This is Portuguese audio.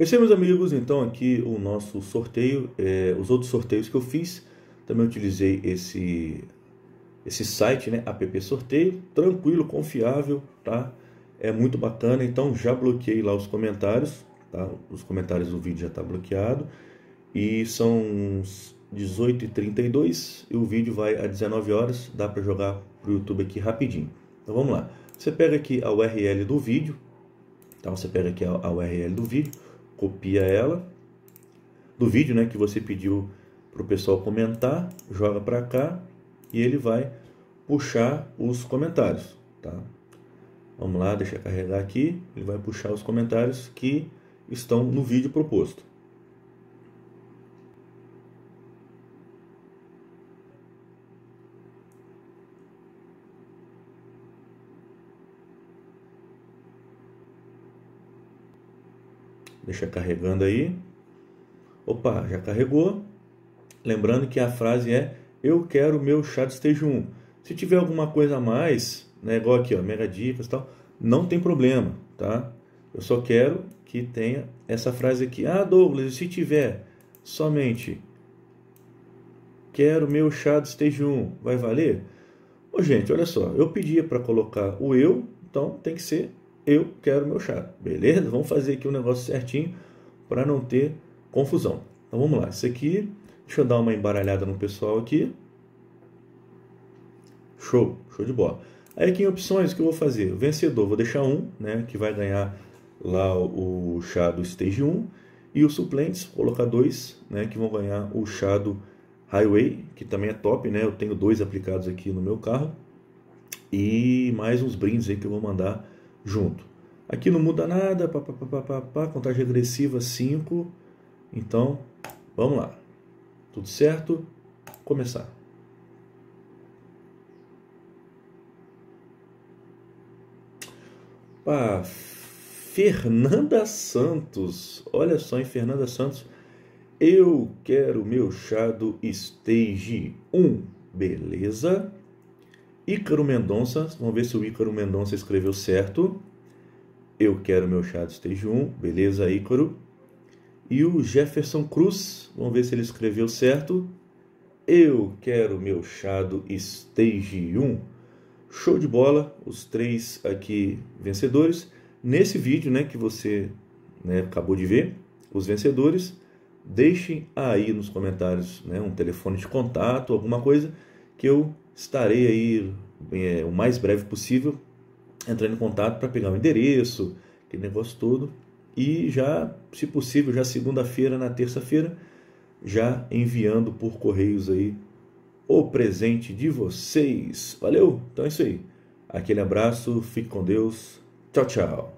Esse é, meus amigos, então aqui o nosso sorteio, é, os outros sorteios que eu fiz, também utilizei esse esse site, né, app sorteio, tranquilo, confiável, tá? É muito bacana, então já bloqueei lá os comentários, tá? Os comentários do vídeo já tá bloqueado e são 18h32 e o vídeo vai a 19 horas, dá para jogar pro YouTube aqui rapidinho. Então vamos lá. Você pega aqui a URL do vídeo, então você pega aqui a, a URL do vídeo, copia ela do vídeo né, que você pediu para o pessoal comentar, joga para cá e ele vai puxar os comentários. Tá? Vamos lá, deixa carregar aqui, ele vai puxar os comentários que estão no vídeo proposto. Deixa carregando aí. Opa, já carregou. Lembrando que a frase é eu quero meu chat esteja um. Se tiver alguma coisa a mais, né, igual aqui, ó, mega dicas e tal, não tem problema, tá? Eu só quero que tenha essa frase aqui. Ah, Douglas, se tiver somente quero meu chá de stage vai valer? Ô, gente, olha só, eu pedia para colocar o eu, então tem que ser eu quero meu chá, beleza? Vamos fazer aqui o um negócio certinho para não ter confusão. Então vamos lá, isso aqui, deixa eu dar uma embaralhada no pessoal aqui. Show, show de bola. Aí aqui em opções, o que eu vou fazer? O vencedor, vou deixar um, né, que vai ganhar lá o chá do Stage 1. E os suplentes, vou colocar dois, né, que vão ganhar o chá do Highway, que também é top, né? Eu tenho dois aplicados aqui no meu carro. E mais uns brindes aí que eu vou mandar junto. Aqui não muda nada, pá, pá, pá, pá, pá, contagem regressiva 5. Então, vamos lá. Tudo certo? Começar. Ah, Fernanda Santos. Olha só, em Fernanda Santos. Eu quero meu chá do Stage 1. Beleza? Ícaro Mendonça, vamos ver se o Ícaro Mendonça escreveu certo. Eu quero meu chá de estejo 1, beleza, Ícaro. E o Jefferson Cruz, vamos ver se ele escreveu certo. Eu quero meu chá do Stage 1. Show de bola, os três aqui vencedores. Nesse vídeo né, que você né, acabou de ver, os vencedores, deixem aí nos comentários né, um telefone de contato, alguma coisa que eu estarei aí é, o mais breve possível entrando em contato para pegar o endereço, aquele negócio todo. E já, se possível, já segunda-feira, na terça-feira, já enviando por correios aí o presente de vocês. Valeu? Então é isso aí. Aquele abraço, fique com Deus. Tchau, tchau.